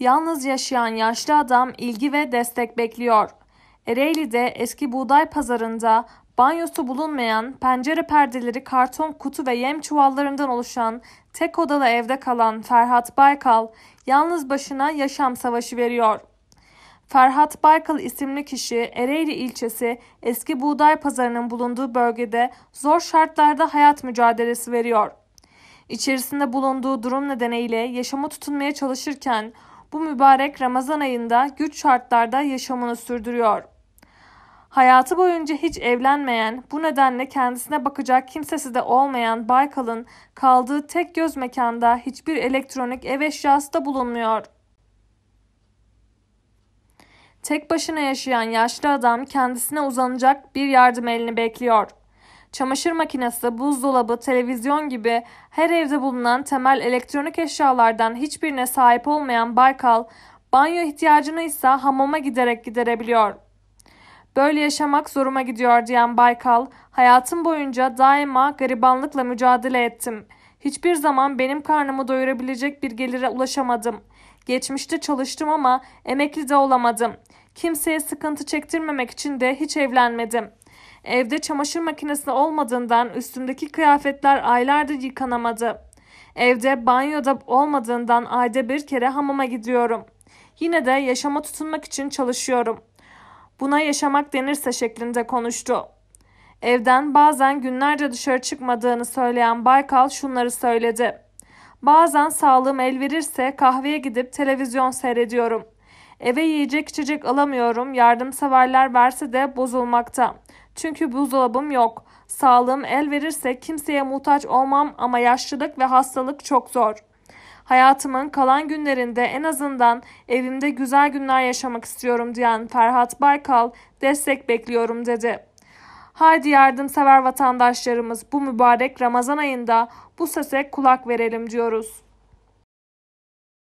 Yalnız yaşayan yaşlı adam ilgi ve destek bekliyor. Ereğli'de eski buğday pazarında banyosu bulunmayan, pencere perdeleri karton kutu ve yem çuvallarından oluşan tek odalı evde kalan Ferhat Baykal yalnız başına yaşam savaşı veriyor. Ferhat Baykal isimli kişi Ereğli ilçesi eski buğday pazarının bulunduğu bölgede zor şartlarda hayat mücadelesi veriyor. İçerisinde bulunduğu durum nedeniyle yaşama tutunmaya çalışırken bu mübarek Ramazan ayında güç şartlarda yaşamını sürdürüyor. Hayatı boyunca hiç evlenmeyen, bu nedenle kendisine bakacak kimsesi de olmayan Baykal'ın kaldığı tek göz mekanda hiçbir elektronik ev eşyası da bulunmuyor. Tek başına yaşayan yaşlı adam kendisine uzanacak bir yardım elini bekliyor çamaşır makinesi, buzdolabı, televizyon gibi her evde bulunan temel elektronik eşyalardan hiçbirine sahip olmayan Baykal, banyo ihtiyacını ise hamama giderek giderebiliyor. Böyle yaşamak zoruma gidiyor diyen Baykal, hayatım boyunca daima garibanlıkla mücadele ettim. Hiçbir zaman benim karnımı doyurabilecek bir gelire ulaşamadım. Geçmişte çalıştım ama emekli de olamadım. Kimseye sıkıntı çektirmemek için de hiç evlenmedim.'' Evde çamaşır makinesi olmadığından üstümdeki kıyafetler aylardır yıkanamadı. Evde banyoda olmadığından ayda bir kere hamama gidiyorum. Yine de yaşama tutunmak için çalışıyorum. Buna yaşamak denirse şeklinde konuştu. Evden bazen günlerce dışarı çıkmadığını söyleyen Baykal şunları söyledi. Bazen sağlığım el verirse kahveye gidip televizyon seyrediyorum. Eve yiyecek içecek alamıyorum. Yardımseverler verse de bozulmakta. Çünkü buzdolabım yok. Sağlığım el verirse kimseye muhtaç olmam ama yaşlılık ve hastalık çok zor. Hayatımın kalan günlerinde en azından evimde güzel günler yaşamak istiyorum diyen Ferhat Baykal destek bekliyorum dedi. Haydi yardımsever vatandaşlarımız bu mübarek Ramazan ayında bu sese kulak verelim diyoruz.